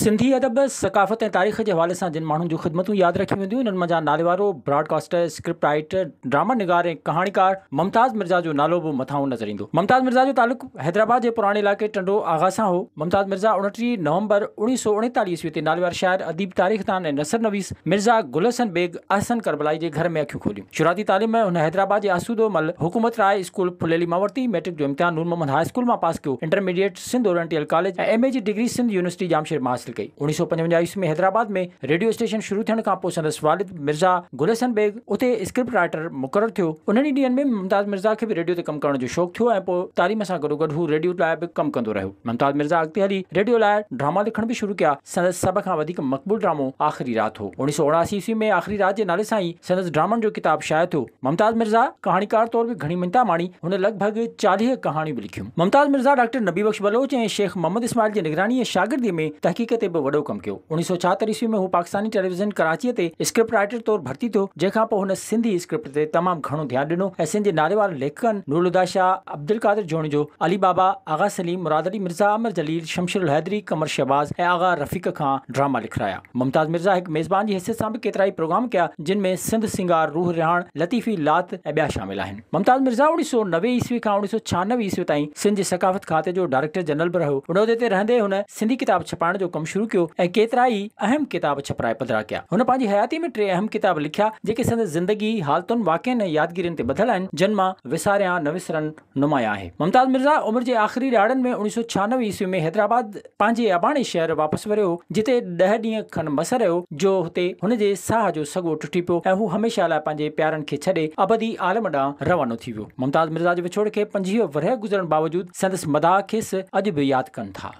सिंधी अदब सकाफ़त ऐं तारीख़ जे हवाले सां जिन माण्हुनि जूं ख़िदमतूं यादि रखियूं वेंदियूं उन्हनि मां नालेवारो ब्रॉडकास्टर स्क्रिप्ट राइटर ड्रामा निगार ऐं कहाणिकार मुमताज़ मिर्ज़ा जो नालो बि मथां नज़र ईंदो मुमताज़ मिर्ज़ा जो तालुक हैदराबाद जे पुराणे इलाइक़े टंडो आगा सां हो मुमताज़ मिर्ज़ा उणटीह नवंबर उणिवीह सौ उणेतालीह ईस्वी ते नालेवार वार अदीब तारीख़ तान नसर नवीस मिर्ज़ा गुलसन बेग अहसन करबलाई घर में अखियूं खोलियूं शुरूआती तालीम में हुन हैदराबाद जे आसूदो मल हुकूमत राय स्कूल फुलेली फुलली वरिती मैट्रिक जो इम्तिहान नूर मोहम्मद हाई स्कूल मां पास कयो इंटरमीडिएट सिंध ओरिएंटल कॉलेज ऐं एम ए जी डिग्री सिंध यूनिवर्सिटी जामशेर शे मां हासिलु हासिल की उन्नीस ईस्वी में हैदराबाद में रेडियो स्टेशन शुरू थियण खां पोइ वालिद मिर्ज़ा गुलसन बेग उते स्क्रिप्ट राइटर मुकर थियो उन्हनि ॾींहनि में मुमताज़ मिर्ज़ा के भी रेडियो से कम कर शौक थो तारीम से गुड़ गुड़ रेडियो लाइ भी कम कर रो मुमताज़ मिर्ज़ा अगत हली रेडियो लाइ ड्रामा लिखण भी शुरू किया संदस सब का मक़बूल ड्रामो आख़िरी रात हो उणिवीह सौ उणासी ईस्वी में आख़िरी रात के नाले से ही संदस ड्रामनि जो किताब शायद थियो मुमताज़ मिर्ज़ा कहानीकार तौर भी घनी मिनता माणी उन्हें लगभग चालीह कहानी भी लिखी मुमताज़ मिर्ज़ा डॉक्टर नबी बख़्श बलोच ए शेख मोहम्मद इस्माइल की निगरानी ऐं शागिर्दी में तहक़ीक़ ते बि वॾो कमु कयो उणिवीह ईस्वी में हू पाकिस्तानी टेलीविज़न कराचीअ ते स्क्रिप्ट राइटर तौरु भर्ती थियो जंहिंखां पोइ हुन सिंधी स्क्रिप्ट ते तमामु घणो ध्यानु ॾिनो ऐं जे नारे वारनि लेखकनि नूरुदा शाह अब्दुल कादिर जोणी जो अली बाबा आगा सलीम मुराद अली मिर्ज़ा अमर जलील शमशीर हैदरी कमर शहबाज ऐं आगा रफ़ीक खां ड्रामा लिखाया मुमताज़ मिर्ज़ा एक मेज़बान जी हिस्से सां बि केतिरा ई प्रोग्राम किया जिन में सिंध सिंगार रूह रिहाण लतीफ़ी लात ऐं ॿिया शामिल आहिनि मुमताज़ मिर्ज़ा उणिवीह सौ नवे ईस्वी का उणिवीह ईस्वी ताईं सिंध जे सकाफ़त खाते जो डायरेक्टर जनरल भी रहियो उन उहिदे ते रहंदे हुन सिंधी किताब छपाइण जो शुरू ऐं केतिरा ई अहम किताब छपराए पधरा कया हुन पंहिंजी हयाती में टे अहम किताब लिखिया जेके संदसि ज़िंदगी हालतुनि वाकियनि ऐं यादगिरियुनि ते ॿधल आहिनि जिन मां विसारिया न विसरनि नुमाया आहे मुमताज़ मिर्ज़ा उमिरि जे आख़िरी ॾियारनि में उणिवीह सौ छहानवे ईस्वी में हैदराबाद पंहिंजे अबाणे शहर वापसि वरियो जिते ॾह ॾींहं खनि मस रहियो जो हुते हुन जे साह जो सॻो टुटी पियो ऐं हू हमेशह लाइ पंहिंजे प्यारनि खे छॾे अबदी आलम ॾांहुं रवानो थी वियो मुमताज़ मिर्ज़ा जे विछोड़े पंजवीह वरह गुज़रण बावजूदि संदसि मदा खेसि अॼु बि यादि कनि था